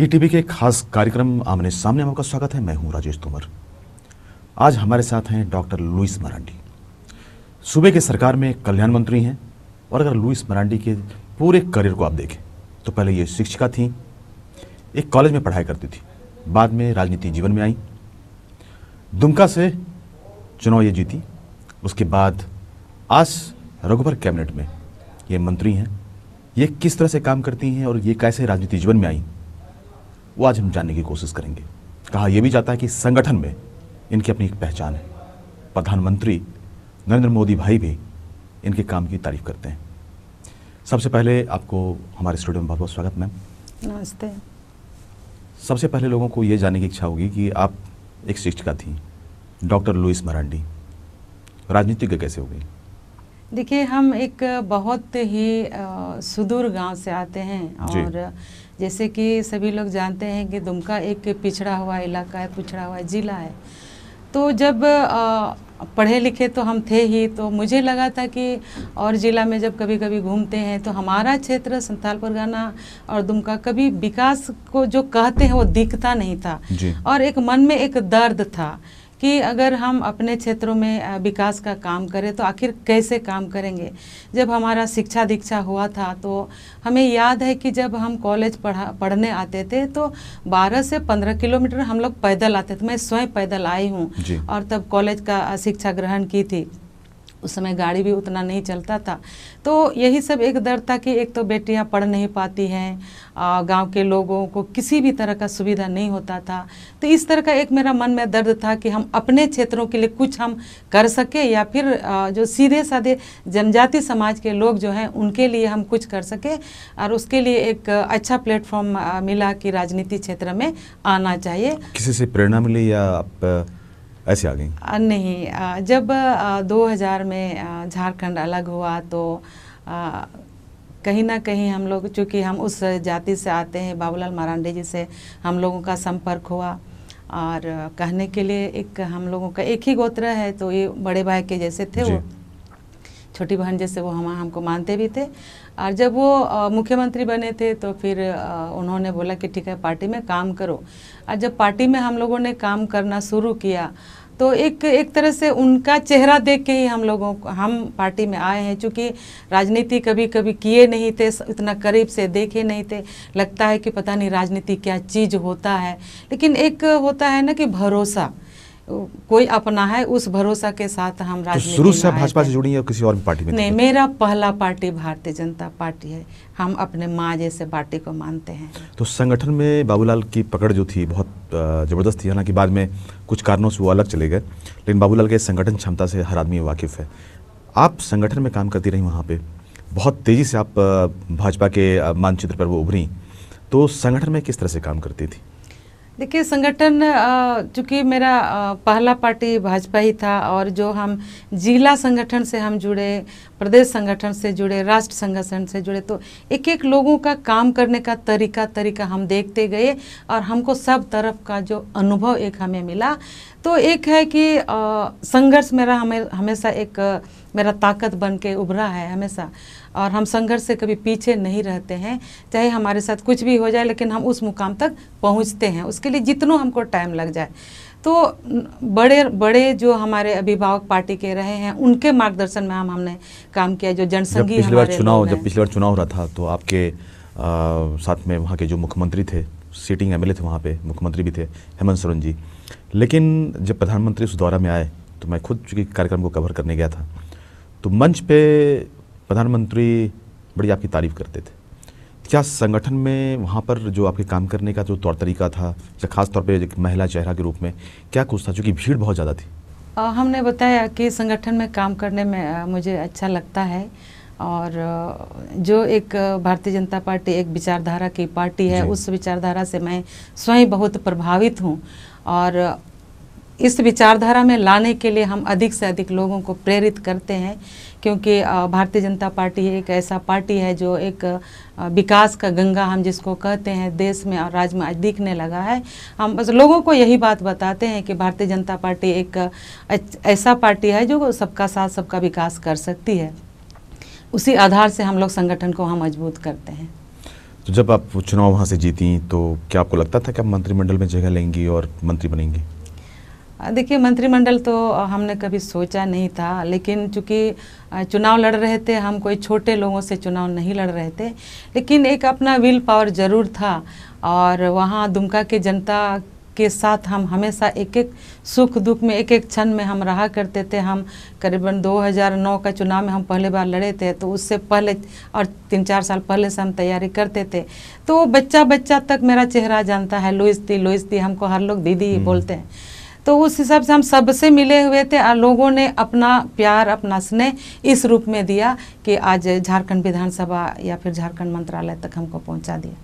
ETV के खास कार्यक्रम आमने सामने आपका स्वागत है मैं हूं राजेश तोमर आज हमारे साथ हैं डॉक्टर लुइस मरांडी सूबे के सरकार में कल्याण मंत्री हैं और अगर लुइस मरांडी के पूरे करियर को आप देखें तो पहले ये शिक्षिका थी एक कॉलेज में पढ़ाई करती थी बाद में राजनीति जीवन में आई दुमका से चुनाव ये जीती उसके बाद आज रघुबर कैबिनेट में ये मंत्री हैं ये किस तरह से काम करती हैं और ये कैसे राजनीति जीवन में आई वो आज हम जानने की कोशिश करेंगे कहा यह भी जाता है कि संगठन में इनकी अपनी एक पहचान है प्रधानमंत्री नरेंद्र मोदी भाई भी इनके काम की तारीफ करते हैं सबसे पहले आपको हमारे स्टूडियो में बहुत बहुत स्वागत मैम नमस्ते सबसे पहले लोगों को ये जानने की इच्छा होगी कि आप एक शिक्षिका थी डॉक्टर लुइस मरांडी राजनीतिज्ञ कैसे हो गई देखिए हम एक बहुत ही सुदूर गांव से आते हैं और जैसे कि सभी लोग जानते हैं कि दुमका एक पिछड़ा हुआ इलाका है पिछड़ा हुआ ज़िला है तो जब आ, पढ़े लिखे तो हम थे ही तो मुझे लगा था कि और ज़िला में जब कभी कभी घूमते हैं तो हमारा क्षेत्र संथाल परगाना और दुमका कभी विकास को जो कहते हैं वो दिखता नहीं था और एक मन में एक दर्द था कि अगर हम अपने क्षेत्रों में विकास का काम करें तो आखिर कैसे काम करेंगे जब हमारा शिक्षा दीक्षा हुआ था तो हमें याद है कि जब हम कॉलेज पढ़ा पढ़ने आते थे तो 12 से 15 किलोमीटर हम लोग पैदल आते थे मैं स्वयं पैदल आई हूँ और तब कॉलेज का शिक्षा ग्रहण की थी उस समय गाड़ी भी उतना नहीं चलता था तो यही सब एक दर्द था कि एक तो बेटियां पढ़ नहीं पाती हैं गांव के लोगों को किसी भी तरह का सुविधा नहीं होता था तो इस तरह का एक मेरा मन में दर्द था कि हम अपने क्षेत्रों के लिए कुछ हम कर सके या फिर जो सीधे साधे जनजाति समाज के लोग जो हैं उनके लिए हम कुछ कर सके और उसके लिए एक अच्छा प्लेटफॉर्म मिला कि राजनीति क्षेत्र में आना चाहिए किसी से प्रेरणा मिली या आप ऐसे आ गई नहीं जब 2000 में झारखंड अलग हुआ तो कहीं ना कहीं हम लोग चूँकि हम उस जाति से आते हैं बाबूलाल मारांडी जी से हम लोगों का संपर्क हुआ और कहने के लिए एक हम लोगों का एक ही गोत्र है तो ये बड़े भाई के जैसे थे वो छोटी बहन जैसे वो हम हमको मानते भी थे और जब वो मुख्यमंत्री बने थे तो फिर उन्होंने बोला कि ठीक है पार्टी में काम करो और जब पार्टी में हम लोगों ने काम करना शुरू किया तो एक एक तरह से उनका चेहरा देख के ही हम लोगों को हम पार्टी में आए हैं क्योंकि राजनीति कभी कभी किए नहीं थे इतना करीब से देखे नहीं थे लगता है कि पता नहीं राजनीति क्या चीज़ होता है लेकिन एक होता है ना कि भरोसा कोई अपना है उस भरोसा के साथ हम तो राजनीति तो शुरू से भाजपा से जुड़ी है किसी और पार्टी में नहीं मेरा पहला पार्टी भारतीय जनता पार्टी है हम अपने माँ जैसे पार्टी को मानते हैं तो संगठन में बाबूलाल की पकड़ जो थी बहुत ज़बरदस्त थी हालांकि बाद में कुछ कारणों से वो अलग चले गए लेकिन बाबूलाल के संगठन क्षमता से हर आदमी वाकिफ़ है आप संगठन में काम करती रही वहाँ पर बहुत तेज़ी से आप भाजपा के मानचित्र पर वो उभरी तो संगठन में किस तरह से काम करती थी देखिए संगठन चूँकि मेरा पहला पार्टी भाजपा ही था और जो हम जिला संगठन से हम जुड़े प्रदेश संगठन से जुड़े राष्ट्र संगठन से जुड़े तो एक एक लोगों का काम करने का तरीका तरीका हम देखते गए और हमको सब तरफ का जो अनुभव एक हमें मिला तो एक है कि संघर्ष मेरा हमें हमेशा एक मेरा ताकत बन के उभरा है हमेशा और हम संघर्ष से कभी पीछे नहीं रहते हैं चाहे हमारे साथ कुछ भी हो जाए लेकिन हम उस मुकाम तक पहुँचते हैं उसके लिए जितना हमको टाइम लग जाए तो बड़े बड़े जो हमारे अभिभावक पार्टी के रहे हैं उनके मार्गदर्शन में हम हमने काम किया जो जनसंघी पिछली बार चुनाव जब पिछली बार चुनाव हो रहा था तो आपके आ, साथ में वहाँ के जो मुख्यमंत्री थे सीटिंग एम थे वहाँ पे मुख्यमंत्री भी थे हेमंत सोरेन जी लेकिन जब प्रधानमंत्री उस दौरा में आए तो मैं खुद चूँकि कार्यक्रम को कवर करने गया था तो मंच पे प्रधानमंत्री बड़ी आपकी तारीफ करते थे क्या संगठन में वहाँ पर जो आपके काम करने का जो तौर तरीका था या खास तौर पे एक महिला चेहरा के रूप में क्या कुछ था चूँकि भीड़ बहुत ज़्यादा थी आ, हमने बताया कि संगठन में काम करने में आ, मुझे अच्छा लगता है और जो एक भारतीय जनता पार्टी एक विचारधारा की पार्टी है उस विचारधारा से मैं स्वयं बहुत प्रभावित हूँ और इस विचारधारा में लाने के लिए हम अधिक से अधिक लोगों को प्रेरित करते हैं क्योंकि भारतीय जनता पार्टी एक ऐसा पार्टी है जो एक विकास का गंगा हम जिसको कहते हैं देश में और राज्य में आज दिखने लगा है हम बस लोगों को यही बात बताते हैं कि भारतीय जनता पार्टी एक ऐसा पार्टी है जो सबका साथ सबका विकास कर सकती है उसी आधार से हम लोग संगठन को हम मजबूत करते हैं तो जब आप चुनाव वहाँ से जीती तो क्या आपको लगता था कि आप मंत्रिमंडल में जगह लेंगी और मंत्री बनेंगी देखिए मंत्रिमंडल तो हमने कभी सोचा नहीं था लेकिन चूँकि चुनाव लड़ रहे थे हम कोई छोटे लोगों से चुनाव नहीं लड़ रहे थे लेकिन एक अपना विल पावर ज़रूर था और वहाँ दुमका के जनता के साथ हम हमेशा एक एक सुख दुख में एक एक क्षण में हम रहा करते थे हम करीबन 2009 का चुनाव में हम पहले बार लड़े थे तो उससे पहले और तीन चार साल पहले से हम तैयारी करते थे तो बच्चा बच्चा तक मेरा चेहरा जानता है लोइस दी लोइस दी हमको हर लोग दीदी हम्म। बोलते हैं तो उस हिसाब से हम सबसे मिले हुए थे और लोगों ने अपना प्यार अपना स्नेह इस रूप में दिया कि आज झारखंड विधानसभा या फिर झारखंड मंत्रालय तक हमको पहुंचा दिया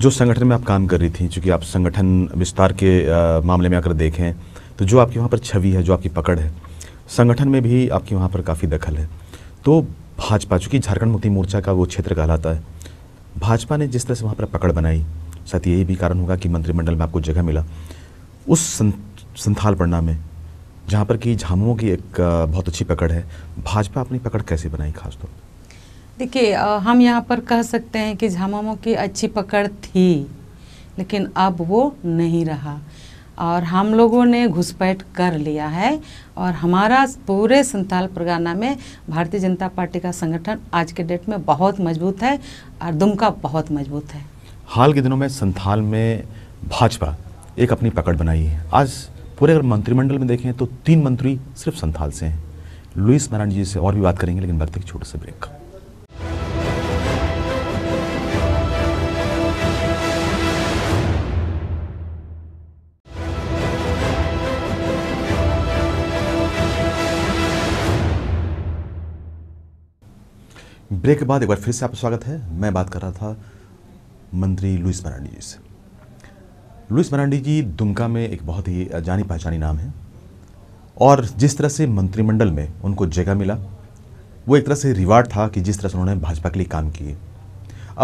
जो संगठन में आप काम कर रही थी चूँकि आप संगठन विस्तार के आ, मामले में अगर देखें तो जो आपकी वहाँ पर छवि है जो आपकी पकड़ है संगठन में भी आपकी वहाँ पर काफ़ी दखल है तो भाजपा चूँकि झारखंड मुक्ति मोर्चा का वो क्षेत्र कहलाता है भाजपा ने जिस तरह से वहाँ पर पकड़ बनाई शायद यही भी कारण होगा कि मंत्रिमंडल में आपको जगह मिला उस संथाल पड़ना में जहाँ पर कि झामुओं की एक बहुत अच्छी पकड़ है भाजपा अपनी पकड़ कैसे बनाई खासतौर पर देखिए हम यहाँ पर कह सकते हैं कि झामुमो की अच्छी पकड़ थी लेकिन अब वो नहीं रहा और हम लोगों ने घुसपैठ कर लिया है और हमारा पूरे संताल परगाना में भारतीय जनता पार्टी का संगठन आज के डेट में बहुत मजबूत है और दुमका बहुत मजबूत है हाल के दिनों में संथाल में भाजपा एक अपनी पकड़ बनाई है आज पूरे अगर मंत्रिमंडल में देखें तो तीन मंत्री सिर्फ संथाल से हैं लुइस नारायण जी से और भी बात करेंगे लेकिन वक्त एक छोटे से ब्रेक का ब्रेक के बाद एक बार फिर से आपका स्वागत है मैं बात कर रहा था मंत्री लुइस मरांडी जी से लुइस मरांडी जी दुमका में एक बहुत ही जानी पहचानी नाम है और जिस तरह से मंत्रिमंडल में उनको जगह मिला वो एक तरह से रिवार्ड था कि जिस तरह से उन्होंने भाजपा के लिए काम किए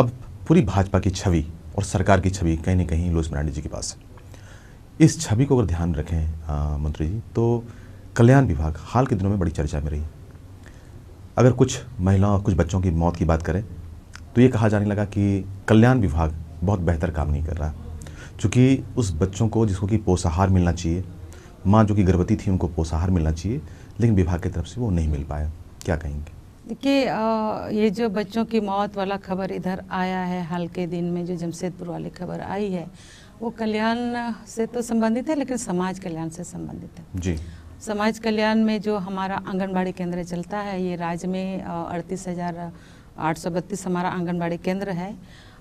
अब पूरी भाजपा की छवि और सरकार की छवि कहीं ना कहीं लुइस मरांडी जी के पास है इस छवि को अगर ध्यान रखें मंत्री जी तो कल्याण विभाग हाल के दिनों में बड़ी चर्चा में रही अगर कुछ महिलाओं कुछ बच्चों की मौत की बात करें तो ये कहा जाने लगा कि कल्याण विभाग बहुत बेहतर काम नहीं कर रहा चूँकि उस बच्चों को जिसको कि पोषाहार मिलना चाहिए माँ जो कि गर्भवती थी उनको पोषाहार मिलना चाहिए लेकिन विभाग की तरफ से वो नहीं मिल पाया क्या कहेंगे देखिए ये जो बच्चों की मौत वाला खबर इधर आया है हाल के दिन में जो जमशेदपुर वाली खबर आई है वो कल्याण से तो संबंधित है लेकिन समाज कल्याण से संबंधित है जी समाज कल्याण में जो हमारा आंगनबाड़ी केंद्र चलता है ये राज्य में अड़तीस हज़ार आठ सौ बत्तीस हमारा आंगनबाड़ी केंद्र है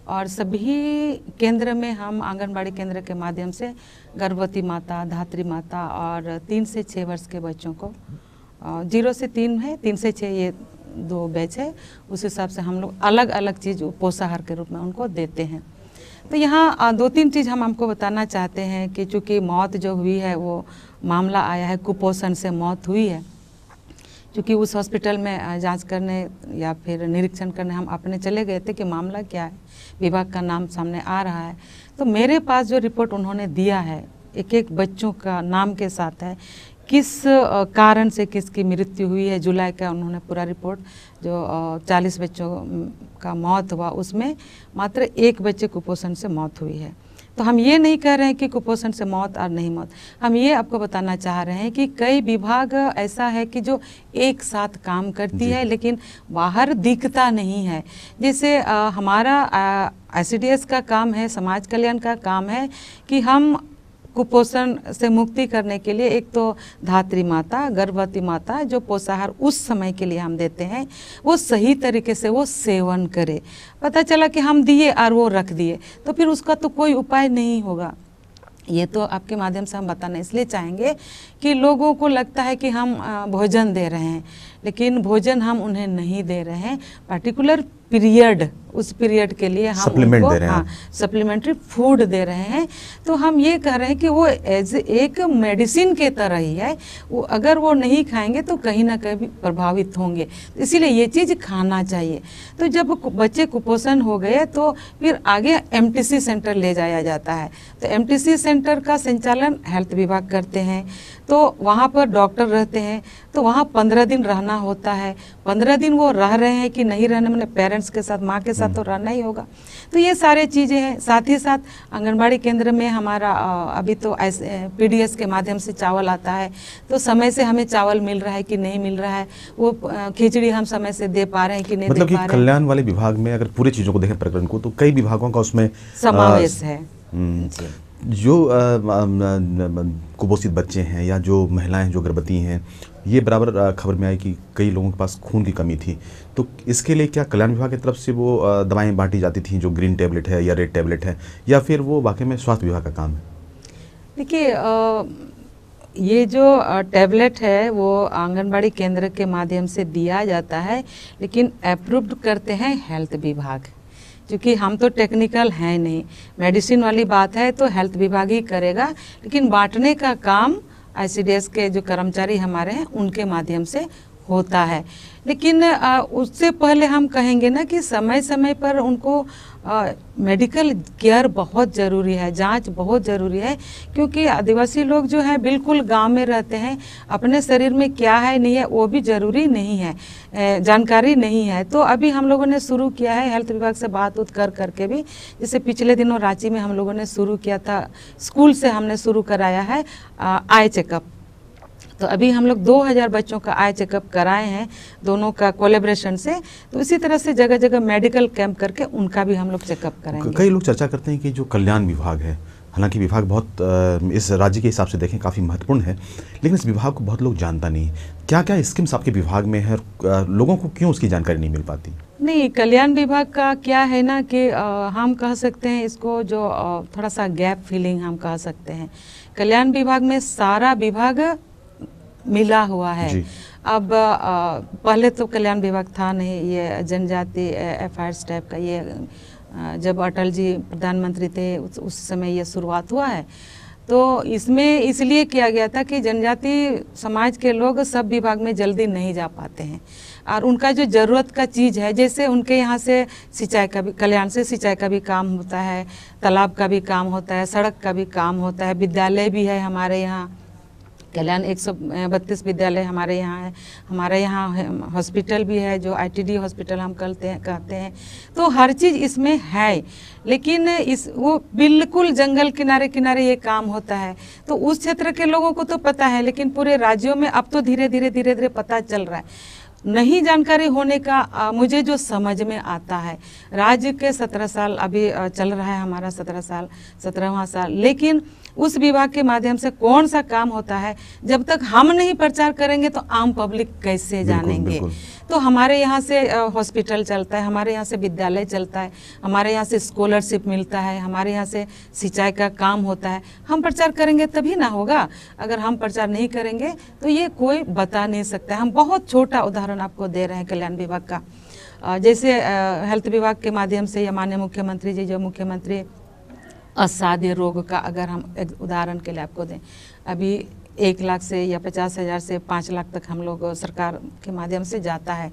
और सभी केंद्र में हम आंगनबाड़ी केंद्र के माध्यम से गर्भवती माता धात्री माता और तीन से छः वर्ष के बच्चों को जीरो से तीन है तीन से छः ये दो बैच है उस हिसाब से हम लोग अलग अलग चीज़ पोषाहार के रूप में उनको देते हैं तो यहाँ दो तीन चीज़ हम आपको बताना चाहते हैं कि चूँकि मौत जो हुई है वो मामला आया है कुपोषण से मौत हुई है क्योंकि उस हॉस्पिटल में जांच करने या फिर निरीक्षण करने हम अपने चले गए थे कि मामला क्या है विभाग का नाम सामने आ रहा है तो मेरे पास जो रिपोर्ट उन्होंने दिया है एक एक बच्चों का नाम के साथ है किस कारण से किसकी मृत्यु हुई है जुलाई का उन्होंने पूरा रिपोर्ट जो 40 बच्चों का मौत हुआ उसमें मात्र एक बच्चे कुपोषण से मौत हुई है तो हम ये नहीं कह रहे हैं कि कुपोषण से मौत और नहीं मौत हम ये आपको बताना चाह रहे हैं कि कई विभाग ऐसा है कि जो एक साथ काम करती है लेकिन बाहर दिखता नहीं है जैसे आ, हमारा आई का काम है समाज कल्याण का काम है कि हम कुपोषण से मुक्ति करने के लिए एक तो धात्री माता गर्भवती माता जो पोषाहार उस समय के लिए हम देते हैं वो सही तरीके से वो सेवन करे पता चला कि हम दिए और वो रख दिए तो फिर उसका तो कोई उपाय नहीं होगा ये तो आपके माध्यम से हम बताना इसलिए चाहेंगे कि लोगों को लगता है कि हम भोजन दे रहे हैं लेकिन भोजन हम उन्हें नहीं दे रहे हैं पर्टिकुलर पीरियड उस पीरियड के लिए हम सप्लीमेंट दे रहे हैं सप्लीमेंट्री हाँ, फूड दे रहे हैं तो हम ये कह रहे हैं कि वो एज एक मेडिसिन के तरह ही है वो अगर वो नहीं खाएंगे तो कहीं ना कहीं प्रभावित होंगे इसीलिए ये चीज़ खाना चाहिए तो जब बच्चे कुपोषण हो गए तो फिर आगे एम सेंटर ले जाया जाता है तो एम सेंटर का संचालन हेल्थ विभाग करते हैं तो वहाँ पर डॉक्टर रहते हैं तो वहाँ पंद्रह दिन रहना होता है पंद्रह दिन वो रह रहे हैं कि नहीं रहने मैंने पेरेंट्स के साथ माँ के साथ हम्म। तो रहना ही होगा तो ये सारे चीज़ें हैं साथ ही साथ आंगनबाड़ी केंद्र में हमारा अभी तो ऐसे पीडीएस के माध्यम से चावल आता है तो समय से हमें चावल मिल रहा है कि नहीं मिल रहा है वो खिचड़ी हम समय से दे पा रहे हैं कि नहीं मतलब दे पा रहे कल्याण वाले विभाग में अगर पूरी चीज़ों को देखें प्रकरण को तो कई विभागों का उसमें समावेश है हम्म, जो कुपोषित बच्चे हैं या जो महिलाएं जो गर्भवती हैं ये बराबर खबर में आई कि कई लोगों के पास खून की कमी थी तो इसके लिए क्या कल्याण विभाग की तरफ से वो दवाएं बांटी जाती थी जो ग्रीन टैबलेट है या रेड टैबलेट है या फिर वो वाकई में स्वास्थ्य विभाग का काम है देखिए ये जो टैबलेट है वो आंगनबाड़ी केंद्र के माध्यम से दिया जाता है लेकिन अप्रूव्ड करते हैं हेल्थ विभाग क्योंकि हम तो टेक्निकल हैं नहीं मेडिसिन वाली बात है तो हेल्थ विभाग ही करेगा लेकिन बांटने का काम आई के जो कर्मचारी हमारे हैं उनके माध्यम से होता है लेकिन उससे पहले हम कहेंगे ना कि समय समय पर उनको मेडिकल केयर बहुत ज़रूरी है जांच बहुत ज़रूरी है क्योंकि आदिवासी लोग जो है बिल्कुल गांव में रहते हैं अपने शरीर में क्या है नहीं है वो भी ज़रूरी नहीं है जानकारी नहीं है तो अभी हम लोगों ने शुरू किया है हेल्थ विभाग से बात उत कर करके भी जैसे पिछले दिनों रांची में हम लोगों ने शुरू किया था स्कूल से हमने शुरू कराया है आई चेकअप तो अभी हम लोग 2000 बच्चों का आई चेकअप कराए हैं दोनों का कोलेब्रेशन से तो इसी तरह से जगह जगह मेडिकल कैंप करके उनका भी हम लोग चेकअप कराएंगे कई लोग चर्चा करते हैं कि जो कल्याण विभाग है हालांकि विभाग बहुत इस राज्य के हिसाब से देखें काफ़ी महत्वपूर्ण है लेकिन इस विभाग को बहुत लोग जानता नहीं क्या क्या स्कीम्स आपके विभाग में है लोगों को क्यों उसकी जानकारी नहीं मिल पाती नहीं कल्याण विभाग का क्या है ना कि आ, हम कह सकते हैं इसको जो आ, थोड़ा सा गैप फीलिंग हम कह सकते हैं कल्याण विभाग में सारा विभाग मिला हुआ है अब आ, पहले तो कल्याण विभाग था नहीं ये जनजाति एफ आई टाइप का ये जब अटल जी प्रधानमंत्री थे उस, उस समय ये शुरुआत हुआ है तो इसमें इसलिए किया गया था कि जनजाति समाज के लोग सब विभाग में जल्दी नहीं जा पाते हैं और उनका जो ज़रूरत का चीज़ है जैसे उनके यहाँ से सिंचाई का भी कल्याण से सिंचाई का भी काम होता है तालाब का भी काम होता है सड़क का भी काम होता है विद्यालय भी है हमारे यहाँ कल्याण एक सौ बत्तीस विद्यालय हमारे यहाँ है हमारे यहाँ हॉस्पिटल भी है जो आईटीडी हॉस्पिटल हम कहते हैं कहते हैं तो हर चीज़ इसमें है लेकिन इस वो बिल्कुल जंगल किनारे किनारे ये काम होता है तो उस क्षेत्र के लोगों को तो पता है लेकिन पूरे राज्यों में अब तो धीरे धीरे धीरे धीरे पता चल रहा है नहीं जानकारी होने का आ, मुझे जो समझ में आता है राज्य के सत्रह साल अभी चल रहा है हमारा सत्रह साल सत्रहवा साल लेकिन उस विभाग के माध्यम से कौन सा काम होता है जब तक हम नहीं प्रचार करेंगे तो आम पब्लिक कैसे जानेंगे बिल्कुल, बिल्कुल। तो हमारे यहाँ से हॉस्पिटल चलता है हमारे यहाँ से विद्यालय चलता है हमारे यहाँ से स्कॉलरशिप मिलता है हमारे यहाँ से सिंचाई का काम होता है हम प्रचार करेंगे तभी ना होगा अगर हम प्रचार नहीं करेंगे तो ये कोई बता नहीं सकता हम बहुत छोटा उदाहरण आपको दे रहे हैं कल्याण विभाग का जैसे हेल्थ विभाग के माध्यम से या माननीय मुख्यमंत्री जी जो मुख्यमंत्री असाध्य रोग का अगर हम उदाहरण के लिए आपको दें अभी एक लाख से या पचास हज़ार से पाँच लाख तक हम लोग सरकार के माध्यम से जाता है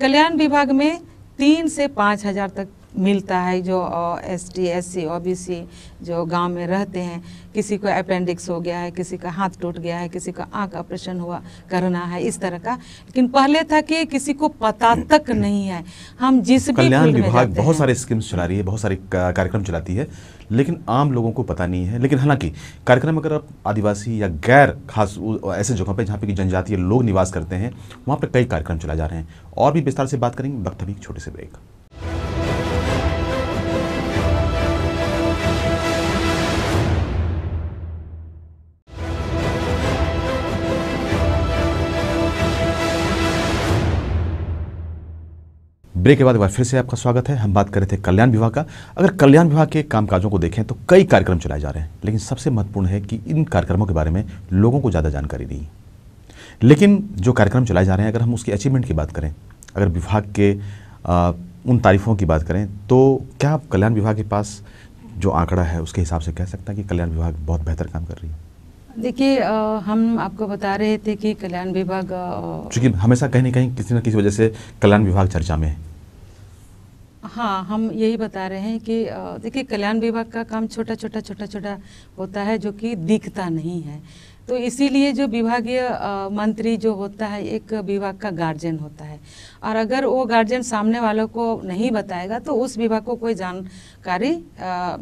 कल्याण विभाग में तीन से पाँच हज़ार तक मिलता है जो S T S C O B C जो गांव में रहते हैं किसी को अपेंडिक्स हो गया है किसी का हाथ टूट गया है किसी का आंख ऑपरेशन हुआ करना है इस तरह का लेकिन पहले था कि किसी को पता तक नहीं है हम जिस कल्याण विभाग बहुत सारे स्कीम्स चला रही है बहुत सारे कार्यक्रम चलाती है लेकिन आम लोगों को पता नहीं है लेकिन हालांकि कार्यक्रम अगर आप आदिवासी या गैर खास ऐसे जगहों पर जहाँ पे जनजातीय लोग निवास करते हैं वहाँ पर कई कार्यक्रम चलाए जा रहे हैं और भी विस्तार से बात करेंगे वक्त भी छोटे से ब्रेक ब्रेक के बाद एक बार फिर से आपका स्वागत है हम बात कर रहे थे कल्याण विभाग का अगर कल्याण विभाग के कामकाजों को देखें तो कई कार्यक्रम चलाए जा रहे हैं लेकिन सबसे महत्वपूर्ण है कि इन कार्यक्रमों के बारे में लोगों को ज़्यादा जानकारी नहीं लेकिन जो कार्यक्रम चलाए जा रहे हैं अगर हम उसकी अचीवमेंट की बात करें अगर विभाग के आ, उन तारीफों की बात करें तो क्या आप कल्याण विभाग के पास जो आंकड़ा है उसके हिसाब से कह सकते हैं कि कल्याण विभाग बहुत बेहतर काम कर रही है देखिए हम आपको बता रहे थे कि कल्याण विभाग चूंकि हमेशा कहीं ना कहीं किसी न किसी वजह से कल्याण विभाग चर्चा में है हाँ हम यही बता रहे हैं कि देखिए कल्याण विभाग का काम छोटा छोटा छोटा छोटा होता है जो कि दिखता नहीं है तो इसीलिए जो विभागीय मंत्री जो होता है एक विभाग का गार्जियन होता है और अगर वो गार्जियन सामने वालों को नहीं बताएगा तो उस विभाग को कोई जानकारी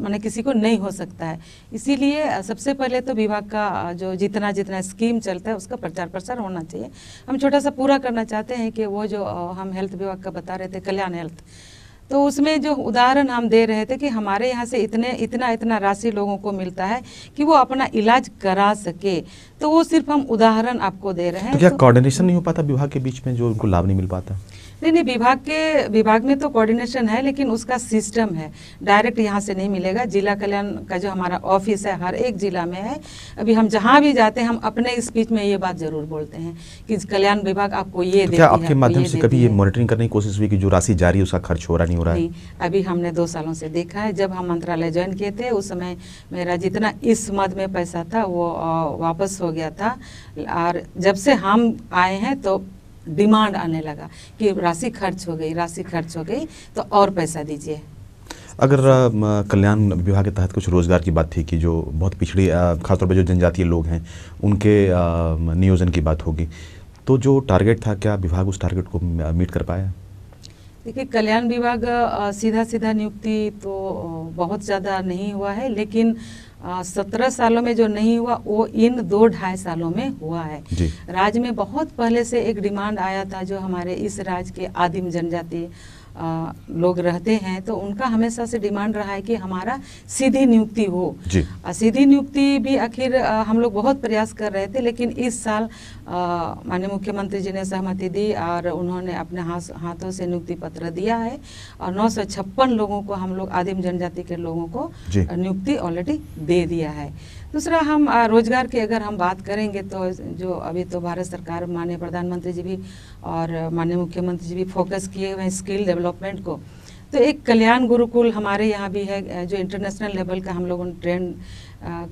माने किसी को नहीं हो सकता है इसीलिए सबसे पहले तो विभाग का जो जितना जितना स्कीम चलता है उसका प्रचार प्रसार होना चाहिए हम छोटा सा पूरा करना चाहते हैं कि वो जो हम हेल्थ विभाग का बता रहे थे कल्याण हेल्थ तो उसमें जो उदाहरण हम दे रहे थे कि हमारे यहाँ से इतने इतना इतना राशि लोगों को मिलता है कि वो अपना इलाज करा सके तो वो सिर्फ हम उदाहरण आपको दे रहे हैं तो क्या तो, कोऑर्डिनेशन नहीं हो पाता विभाग के बीच में जो उनको लाभ नहीं मिल पाता नहीं नहीं विभाग के विभाग में तो कोऑर्डिनेशन है लेकिन उसका सिस्टम है डायरेक्ट यहाँ से नहीं मिलेगा जिला कल्याण का जो हमारा ऑफिस है हर एक जिला में है अभी हम जहाँ भी जाते हैं हम अपने स्पीच में ये बात जरूर बोलते हैं कि कल्याण विभाग आपको ये तो क्या आपके माध्यम से कभी ये मॉनिटरिंग करने की कोशिश हुई कि जो राशि जारी उसका खर्च हो रहा नहीं हो रहा है अभी हमने दो सालों से देखा है जब हम मंत्रालय ज्वाइन किए थे उस समय मेरा जितना इस मद में पैसा था वो वापस हो गया था और जब से हम आए हैं तो डिमांड आने लगा कि राशि खर्च हो गई राशि खर्च हो गई तो और पैसा दीजिए अगर कल्याण विभाग के तहत कुछ रोजगार की बात थी कि जो बहुत पिछड़ी खासतौर पर जो जनजातीय लोग हैं उनके नियोजन की बात होगी तो जो टारगेट था क्या विभाग उस टारगेट को मीट कर पाया देखिए कल्याण विभाग सीधा सीधा नियुक्ति तो बहुत ज़्यादा नहीं हुआ है लेकिन सत्रह सालों में जो नहीं हुआ वो इन दो ढाई सालों में हुआ है राज्य में बहुत पहले से एक डिमांड आया था जो हमारे इस राज्य के आदिम जनजाति आ, लोग रहते हैं तो उनका हमेशा से डिमांड रहा है कि हमारा सीधी नियुक्ति हो सीधी नियुक्ति भी आखिर हम लोग बहुत प्रयास कर रहे थे लेकिन इस साल माननीय मुख्यमंत्री जी ने सहमति दी और उन्होंने अपने हाथ हाथों से नियुक्ति पत्र दिया है और नौ लोगों को हम लोग आदिम जनजाति के लोगों को नियुक्ति ऑलरेडी दे दिया है दूसरा हम रोज़गार की अगर हम बात करेंगे तो जो अभी तो भारत सरकार माननीय प्रधानमंत्री जी भी और माननीय मुख्यमंत्री जी भी फोकस किए हुए हैं स्किल डेवलपमेंट को तो एक कल्याण गुरुकुल हमारे यहाँ भी है जो इंटरनेशनल लेवल का हम लोग ट्रेंड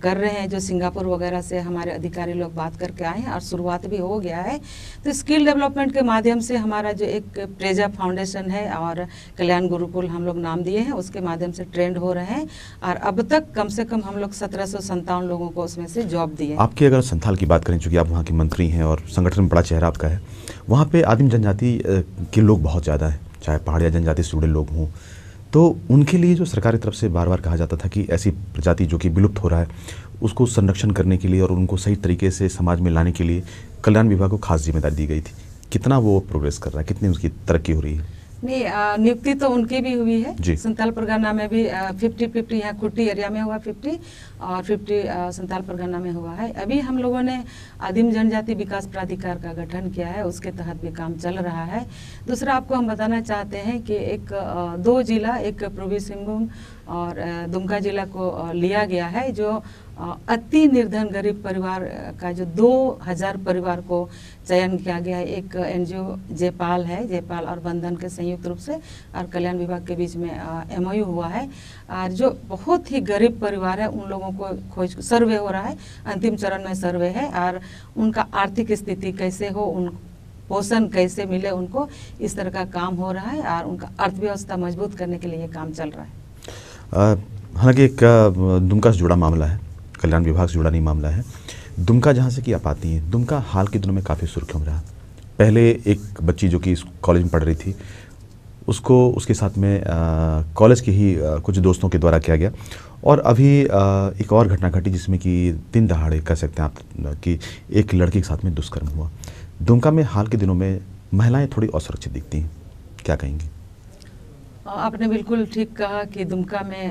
कर रहे हैं जो सिंगापुर वगैरह से हमारे अधिकारी लोग बात करके आए हैं और शुरुआत भी हो गया है तो स्किल डेवलपमेंट के माध्यम से हमारा जो एक प्रेजा फाउंडेशन है और कल्याण गुरुकुल हम लोग नाम दिए हैं उसके माध्यम से ट्रेंड हो रहे हैं और अब तक कम से कम हम लोग सत्रह सौ लोगों को उसमें से जॉब दिए आपकी अगर संथाल की बात करें चूँकि आप वहाँ के मंत्री हैं और संगठन में बड़ा चेहरा आपका है वहाँ पर आदिम जनजाति के लोग बहुत ज़्यादा हैं चाहे पहाड़िया जनजाति से जुड़े लोग हों तो उनके लिए जो सरकार की तरफ से बार बार कहा जाता था कि ऐसी प्रजाति जो कि विलुप्त हो रहा है उसको संरक्षण करने के लिए और उनको सही तरीके से समाज में लाने के लिए कल्याण विभाग को खास जिम्मेदारी दी गई थी कितना वो प्रोग्रेस कर रहा है कितनी उसकी तरक्की हो रही है नहीं नियुक्ति तो उनकी भी हुई है संताल परगना में भी फिफ्टी फिफ्टी यहाँ खुट्टी एरिया में हुआ फिफ्टी और फिफ्टी संताल परगना में हुआ है अभी हम लोगों ने आदिम जनजाति विकास प्राधिकार का गठन किया है उसके तहत भी काम चल रहा है दूसरा आपको हम बताना चाहते हैं कि एक दो जिला एक पूर्वी सिंहभूम और दुमका जिला को लिया गया है जो अति निर्धन गरीब परिवार का जो 2000 परिवार को चयन किया गया है एक एनजीओ जयपाल है जयपाल और बंधन के संयुक्त रूप से और कल्याण विभाग के बीच में एमओयू हुआ है और जो बहुत ही गरीब परिवार है उन लोगों को खोज सर्वे हो रहा है अंतिम चरण में सर्वे है और उनका आर्थिक स्थिति कैसे हो उन पोषण कैसे मिले उनको इस तरह का काम हो रहा है और उनका अर्थव्यवस्था मजबूत करने के लिए ये काम चल रहा है हालांकि एक दुमका से जुड़ा मामला है कल्याण विभाग से जुड़ा नहीं मामला है दुमका जहाँ से कि आप आती हैं दुमका हाल के दिनों में काफ़ी सुर्खियों में रहा पहले एक बच्ची जो कि कॉलेज में पढ़ रही थी उसको उसके साथ में कॉलेज के ही आ, कुछ दोस्तों के द्वारा किया गया और अभी आ, एक और घटना घटी जिसमें कि दिन दहाड़े कह सकते हैं आप कि एक लड़के के साथ में दुष्कर्म हुआ दुमका में हाल के दिनों में महिलाएं थोड़ी असुरक्षित दिखती हैं क्या कहेंगी आपने बिल्कुल ठीक कहा कि दुमका में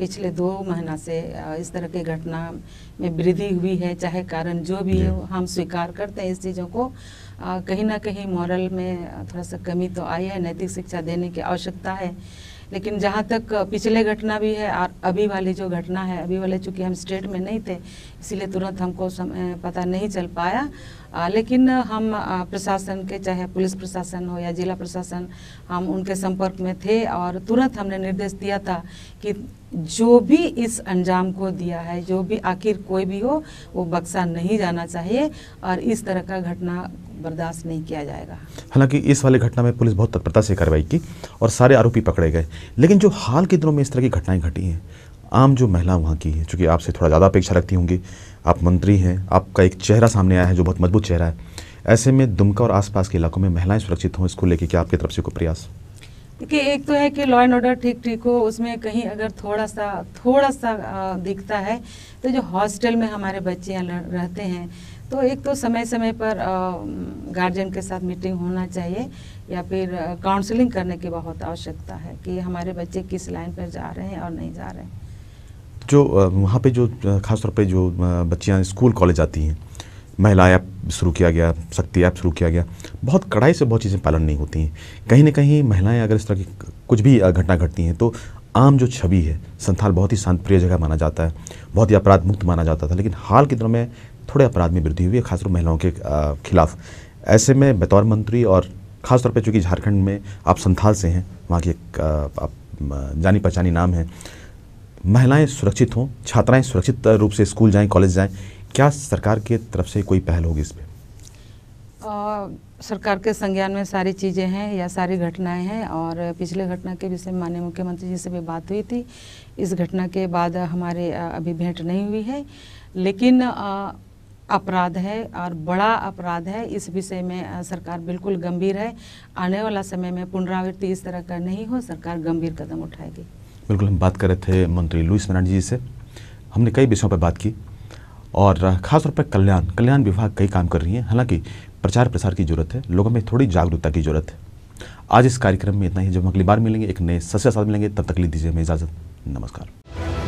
पिछले दो महीना से इस तरह की घटना में वृद्धि हुई है चाहे कारण जो भी हो हम स्वीकार करते हैं इस चीज़ों को कहीं ना कहीं मॉरल में थोड़ा सा कमी तो आई है नैतिक शिक्षा देने की आवश्यकता है लेकिन जहाँ तक पिछले घटना भी है और अभी वाली जो घटना है अभी वाले चूँकि हम स्टेट में नहीं थे इसीलिए तुरंत हमको पता नहीं चल पाया लेकिन हम प्रशासन के चाहे पुलिस प्रशासन हो या जिला प्रशासन हम उनके संपर्क में थे और तुरंत हमने निर्देश दिया था कि जो भी इस अंजाम को दिया है जो भी आखिर कोई भी हो वो बक्सा नहीं जाना चाहिए और इस तरह का घटना बर्दाश्त नहीं किया जाएगा हालांकि इस वाली घटना में पुलिस बहुत तत्परता से कार्रवाई की और सारे आरोपी पकड़े गए लेकिन जो हाल के दिनों में इस तरह की घटनाएं घटी हैं आम जो महिला वहाँ की है चूँकि आपसे थोड़ा ज़्यादा अपेक्षा रखती होंगी आप मंत्री हैं आपका एक चेहरा सामने आया है जो बहुत मजबूत चेहरा है ऐसे में दुमका और आसपास के इलाकों में महिलाएं सुरक्षित हों इसको लेके क्या आपकी तरफ से कोई प्रयास देखिए एक तो है कि लॉ एंड ऑर्डर ठीक ठीक हो उसमें कहीं अगर थोड़ा सा थोड़ा सा दिखता है तो जो हॉस्टल में हमारे बच्चे रहते हैं तो एक तो समय समय पर गार्जियन के साथ मीटिंग होना चाहिए या फिर काउंसलिंग करने की बहुत आवश्यकता है कि हमारे बच्चे किस लाइन पर जा रहे हैं और नहीं जा रहे हैं जो वहाँ पे जो खासतौर पे जो बच्चियाँ स्कूल कॉलेज आती हैं महिला ऐप शुरू किया गया शक्ति ऐप शुरू किया गया बहुत कड़ाई से बहुत चीज़ें पालन नहीं होती हैं कहीं ना कहीं महिलाएं अगर इस तरह की कुछ भी घटना घटती हैं तो आम जो छवि है संथाल बहुत ही शांत प्रिय जगह माना जाता है बहुत ही अपराध मुक्त माना जाता था लेकिन हाल के दिनों में थोड़े अपराध में वृद्धि हुई है खासतौर महिलाओं के खिलाफ ऐसे में बतौर मंत्री और खासतौर पर चूँकि झारखंड में आप संथाल से हैं वहाँ की एक आप जानी पहचानी नाम है महिलाएं सुरक्षित हों छात्राएं सुरक्षित रूप से स्कूल जाएं कॉलेज जाएं क्या सरकार के तरफ से कोई पहल होगी इस पर सरकार के संज्ञान में सारी चीज़ें हैं या सारी घटनाएं हैं और पिछले घटना के विषय में माननीय मुख्यमंत्री जी से भी बात हुई थी इस घटना के बाद हमारे अभी भेंट नहीं हुई है लेकिन अपराध है और बड़ा अपराध है इस विषय में सरकार बिल्कुल गंभीर है आने वाला समय में पुनरावृत्ति इस तरह का नहीं हो सरकार गंभीर कदम उठाएगी बिल्कुल हम बात कर रहे थे मंत्री लुइस मरांडी जी से हमने कई विषयों पर बात की और खासतौर पर कल्याण कल्याण विभाग कई काम कर रही है हालांकि प्रचार प्रसार की जरूरत है लोगों में थोड़ी जागरूकता की जरूरत है आज इस कार्यक्रम में इतना ही जब हम अगली बार मिलेंगे एक नए सस्य साथ मिलेंगे तब तक ली दीजिए हमें इजाज़त नमस्कार